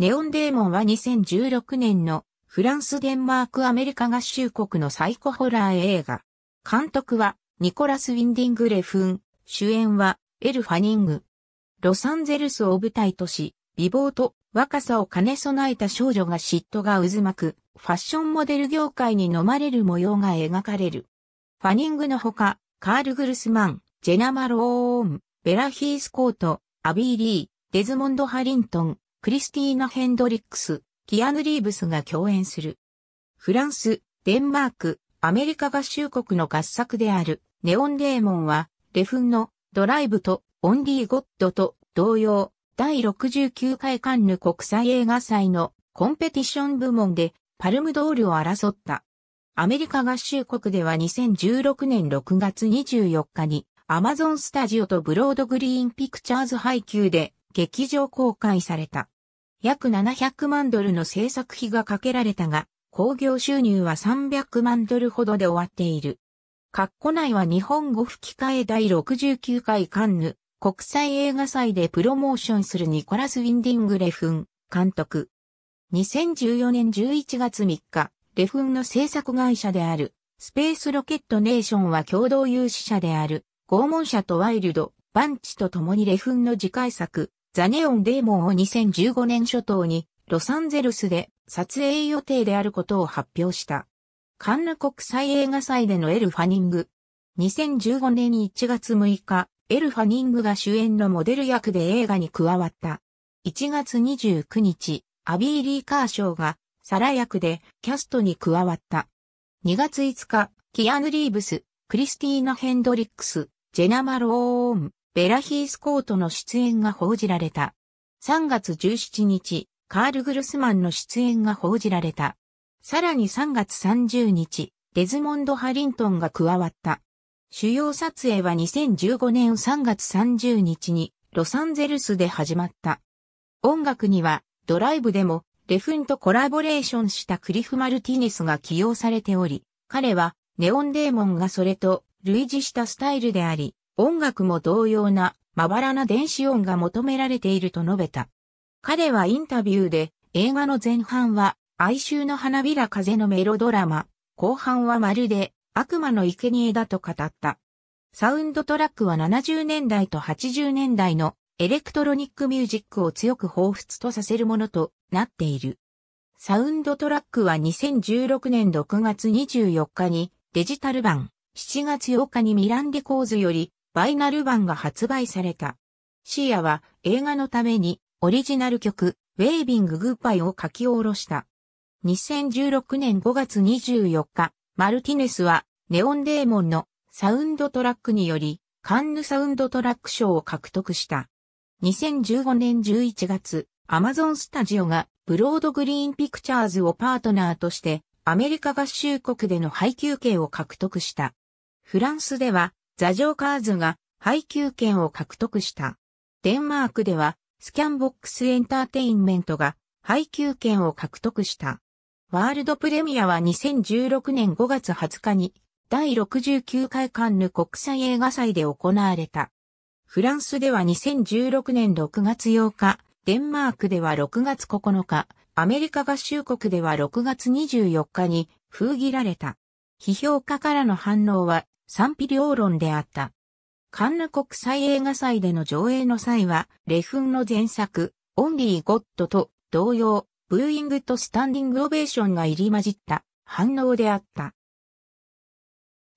ネオンデーモンは2016年のフランス、デンマーク、アメリカ合衆国のサイコホラー映画。監督はニコラス・ウィンディング・レフン。主演はエル・ファニング。ロサンゼルスを舞台とし、美貌と若さを兼ね備えた少女が嫉妬が渦巻く、ファッションモデル業界に飲まれる模様が描かれる。ファニングのほか、カール・グルスマン、ジェナ・マローン、ベラ・ヒースコート、アビー・リー、デズモンド・ハリントン、クリスティーナ・ヘンドリックス、キアヌ・リーブスが共演する。フランス、デンマーク、アメリカ合衆国の合作である、ネオン・デーモンは、レフンのドライブとオンリー・ゴッドと同様、第69回カンヌ国際映画祭のコンペティション部門でパルムドールを争った。アメリカ合衆国では2016年6月24日にアマゾンスタジオとブロードグリーンピクチャーズ配給で劇場公開された。約700万ドルの制作費がかけられたが、興行収入は300万ドルほどで終わっている。括弧内は日本語吹き替え第69回カンヌ国際映画祭でプロモーションするニコラス・ウィンディング・レフン監督。2014年11月3日、レフンの制作会社であるスペースロケットネーションは共同有志者である拷問者とワイルド、バンチと共にレフンの次回作ザネオンデーモンを2015年初頭にロサンゼルスで撮影予定であることを発表した。カンヌ国際映画祭でのエル・ファニング。2015年1月6日、エル・ファニングが主演のモデル役で映画に加わった。1月29日、アビー・リー・カーショーがサラ役でキャストに加わった。2月5日、キアヌ・リーブス、クリスティーナ・ヘンドリックス、ジェナマローン、ベラヒースコートの出演が報じられた。3月17日、カール・グルスマンの出演が報じられた。さらに3月30日、デズモンド・ハリントンが加わった。主要撮影は2015年3月30日にロサンゼルスで始まった。音楽にはドライブでもレフンとコラボレーションしたクリフ・マルティネスが起用されており、彼はネオンデーモンがそれと類似したスタイルであり、音楽も同様なまばらな電子音が求められていると述べた。彼はインタビューで映画の前半は哀愁の花びら風のメロドラマ、後半はまるで悪魔の生贄だと語った。サウンドトラックは70年代と80年代のエレクトロニックミュージックを強く彷彿とさせるものとなっている。サウンドトラックは2016年6月24日にデジタル版、7月8日にミランデコーズよりバイナル版が発売された。シーアは映画のためにオリジナル曲、ウェイビング・グッバイを書き下ろした。2016年5月24日、マルティネスはネオンデーモンのサウンドトラックにより、カンヌサウンドトラック賞を獲得した。2015年11月、アマゾンスタジオがブロードグリーンピクチャーズをパートナーとしてアメリカ合衆国での配給権を獲得した。フランスではザジョーカーズが配給権を獲得した。デンマークではスキャンボックスエンターテインメントが配給権を獲得した。ワールドプレミアは2016年5月20日に第69回カンヌ国際映画祭で行われた。フランスでは2016年6月8日、デンマークでは6月9日、アメリカ合衆国では6月24日に封切られた。批評家からの反応は賛否両論であった。カンヌ国際映画祭での上映の際は、レフンの前作、オンリー・ゴッドと同様、ブーイングとスタンディングオベーションが入り混じった反応であった。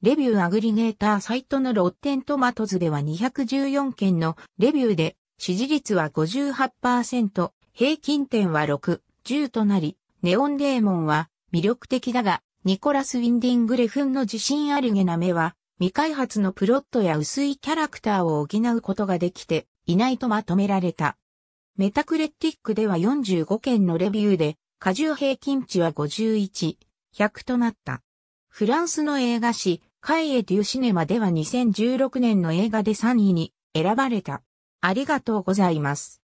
レビューアグリゲーターサイトのロッテントマトズでは214件のレビューで、支持率は58%、平均点は6、10となり、ネオンデーモンは魅力的だが、ニコラス・ウィンディング・レフンの自信ありげな目は未開発のプロットや薄いキャラクターを補うことができていないとまとめられた。メタクレティックでは45件のレビューで、過重平均値は51、100となった。フランスの映画誌、カイエ・デュ・シネマでは2016年の映画で3位に選ばれた。ありがとうございます。